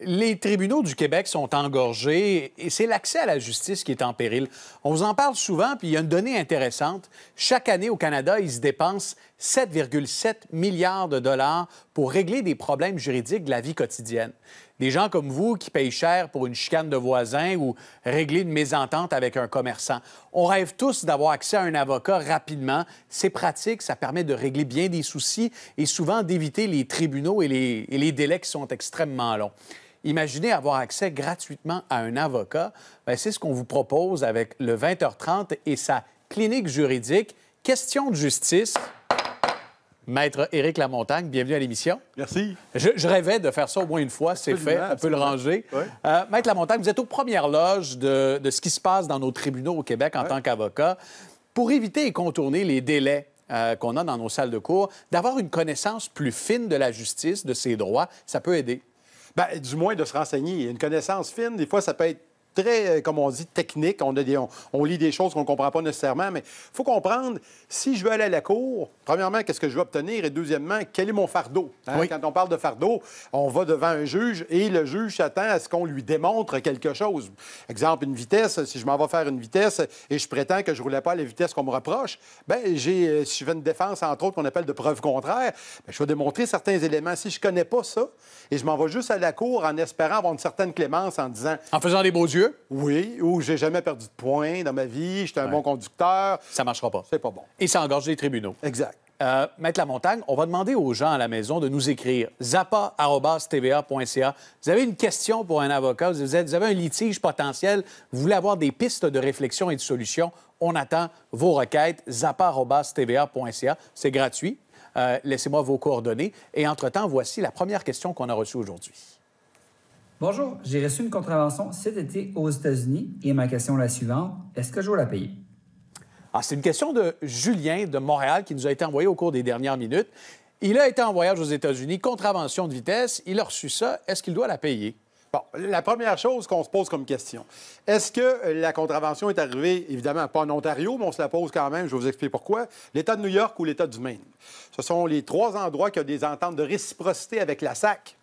Les tribunaux du Québec sont engorgés et c'est l'accès à la justice qui est en péril. On vous en parle souvent, puis il y a une donnée intéressante. Chaque année au Canada, ils se dépensent 7,7 milliards de dollars pour régler des problèmes juridiques de la vie quotidienne. Des gens comme vous qui payent cher pour une chicane de voisin ou régler une mésentente avec un commerçant. On rêve tous d'avoir accès à un avocat rapidement. C'est pratique, ça permet de régler bien des soucis et souvent d'éviter les tribunaux et les, et les délais qui sont extrêmement longs. Imaginez avoir accès gratuitement à un avocat. Ben, c'est ce qu'on vous propose avec le 20h30 et sa clinique juridique. Question de justice. Maître Éric Lamontagne, bienvenue à l'émission. Merci. Je, rêvais de faire ça au moins une fois, c'est fait, on peut le ranger. Euh, Maître Lamontagne, vous êtes aux premières loges de, ce qui se passe dans nos tribunaux au Québec en tant qu'avocat. Pour éviter et contourner les délais euh, qu'on a dans nos salles de cours, d'avoir une connaissance plus fine de la justice, de ses droits, ça peut aider. Ben, du moins de se renseigner. Une connaissance fine, des fois, ça peut être très, euh, comme on dit, technique. On, lit des choses qu'on ne comprend pas nécessairement, mais il faut comprendre, si je veux aller à la cour, premièrement, qu'est-ce que je veux obtenir? Et deuxièmement, quel est mon fardeau? Hein, quand on parle de fardeau, on va devant un juge et le juge s'attend à ce qu'on lui démontre quelque chose. Exemple, une vitesse. Si je m'en vais faire une vitesse et je prétends que je ne roulais pas à la vitesse qu'on me reproche, bien, j'ai, euh, si je fais une défense, entre autres, qu'on appelle de preuve contraire, ben, je vais démontrer certains éléments. Si je ne connais pas ça et je m'en vais juste à la cour en espérant avoir une certaine clémence en disant... En faisant les beaux yeux. Oui, ou j'ai jamais perdu de points dans ma vie, j'étais un bon conducteur. Ça marchera pas. C'est pas bon. Et ça engorge les tribunaux. Exact. Euh, Maître la montagne, on va demander aux gens à la maison de nous écrire zappa.tva.ca. Vous avez une question pour un avocat, vous, avez un litige potentiel, vous voulez avoir des pistes de réflexion et de solution, on attend vos requêtes. zappa.tva.ca. C'est gratuit. Euh, laissez-moi vos coordonnées. Et entre-temps, voici la première question qu'on a reçue aujourd'hui. Bonjour, j'ai reçu une contravention cet été aux États-Unis et ma question est la suivante est-ce que je dois la payer ah, C'est une question de Julien de Montréal qui nous a été envoyée au cours des dernières minutes. Il a été en voyage aux États-Unis, contravention de vitesse, il a reçu ça, est-ce qu'il doit la payer? Bon, la première chose qu'on se pose comme question, est-ce que euh, la contravention est arrivée, évidemment, pas en Ontario, mais on se la pose quand même, je vais vous expliquer pourquoi, l'État de New York ou l'État du Maine? Ce sont les trois endroits qui ont des ententes de réciprocité avec la SAC.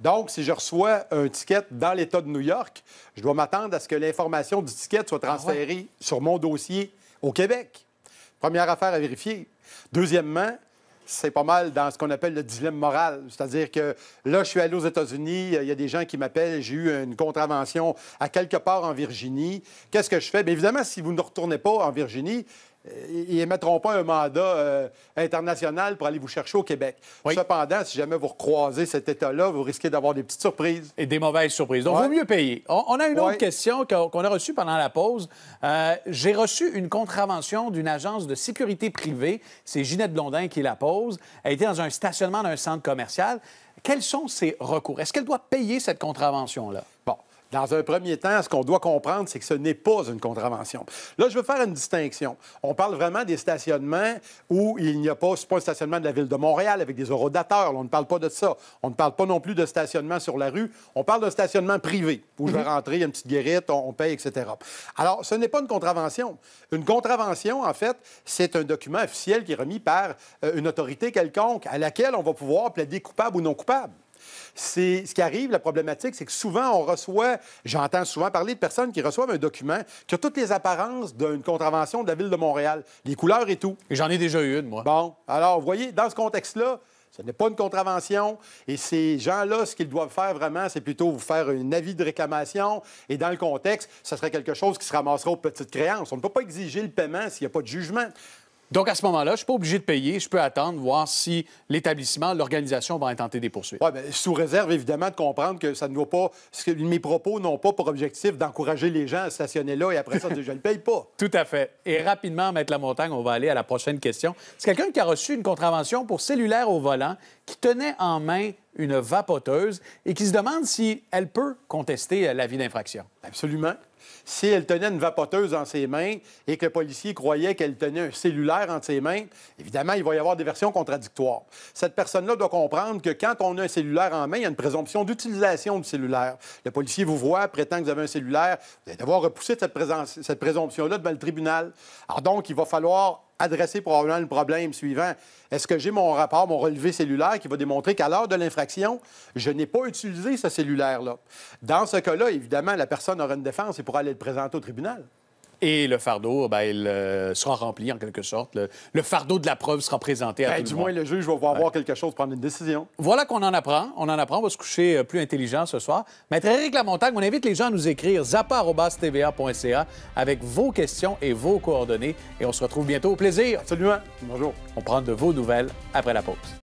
Donc, si je reçois un ticket dans l'État de New York, je dois m'attendre à ce que l'information du ticket soit ah transférée sur mon dossier au Québec. Première affaire à vérifier. Deuxièmement, c'est pas mal dans ce qu'on appelle le dilemme moral. C'est-à-dire que là, je suis allé aux États-Unis, il y a des gens qui m'appellent, j'ai eu une contravention à quelque part en Virginie. Qu'est-ce que je fais? Bien évidemment, si vous ne retournez pas en Virginie, ils n'émettront pas un mandat euh, international pour aller vous chercher au Québec. Cependant, si jamais vous croisez cet État-là, vous risquez d'avoir des petites surprises. Et des mauvaises surprises. Donc, vaut mieux payer. On, a une autre question qu'on a reçue pendant la pause. Euh, j'ai reçu une contravention d'une agence de sécurité privée. C'est Ginette Blondin qui la pose. Elle était dans un stationnement d'un centre commercial. Quels sont ses recours? Est-ce qu'elle doit payer cette contravention-là? Bon. Dans un premier temps, ce qu'on doit comprendre, c'est que ce n'est pas une contravention. Là, je veux faire une distinction. On parle vraiment des stationnements où il n'y a pas, pas un stationnement de la ville de Montréal avec des horodateurs. on ne parle pas de ça. On ne parle pas non plus de stationnement sur la rue. On parle d'un stationnement privé où je vais mhm. rentrer, il y a une petite guérite, on, on paye, etc. Alors, ce n'est pas une contravention. Une contravention, en fait, c'est un document officiel qui est remis par euh, une autorité quelconque à laquelle on va pouvoir plaider coupable ou non coupable c'est ce qui arrive, la problématique, c'est que souvent, on reçoit, j'entends souvent parler de personnes qui reçoivent un document qui a toutes les apparences d'une contravention de la Ville de Montréal, les couleurs et tout. J'en ai déjà eu une, moi. Bon, alors, vous voyez, dans ce contexte-là, ce n'est pas une contravention. Et ces gens-là, ce qu'ils doivent faire vraiment, c'est plutôt vous faire un avis de réclamation. Et dans le contexte, ce serait quelque chose qui se ramassera aux petites créances. On ne peut pas exiger le paiement s'il n'y a pas de jugement. Donc, à ce moment-là, je ne suis pas obligé de payer. Je peux attendre, voir si l'établissement, l'organisation va intenter des poursuites. Oui, bien, sous réserve, évidemment, de comprendre que ça ne vaut pas. Mes propos n'ont pas pour objectif d'encourager les gens à stationner là et après ça, je ne paye pas. Tout à fait. Et rapidement, la montagne, on va aller à la prochaine question. C'est quelqu'un qui a reçu une contravention pour cellulaire au volant qui tenait en main une vapoteuse et qui se demande si elle peut contester euh, l'avis d'infraction. Absolument. Si elle tenait une vapoteuse en ses mains et que le policier croyait qu'elle tenait un cellulaire entre ses mains, évidemment, il va y avoir des versions contradictoires. Cette personne-là doit comprendre que quand on a un cellulaire en main, il y a une présomption d'utilisation du cellulaire. Le policier vous voit, prétend que vous avez un cellulaire, vous allez devoir repousser cette, cette présomption-là devant le tribunal. Alors donc, il va falloir adresser probablement le problème suivant. Est-ce que j'ai mon rapport, mon relevé cellulaire qui va démontrer qu'à l'heure de l'infraction, je n'ai pas utilisé ce cellulaire-là? Dans ce cas-là, évidemment, la personne aura une défense et pourra aller le présenter au tribunal. Et le fardeau, eh ben, il euh, sera rempli en quelque sorte. Le, fardeau de la preuve sera présenté à ben, tout Du moins, le juge va voir quelque chose, prendre une décision. Voilà qu'on en apprend. On en apprend. On va se coucher euh, plus intelligent ce soir. Maître Éric Lamontagne, on invite les gens à nous écrire zappa-tva.ca avec vos questions et vos coordonnées. Et on se retrouve bientôt. Au plaisir. Absolument. Bonjour. On prend de vos nouvelles après la pause.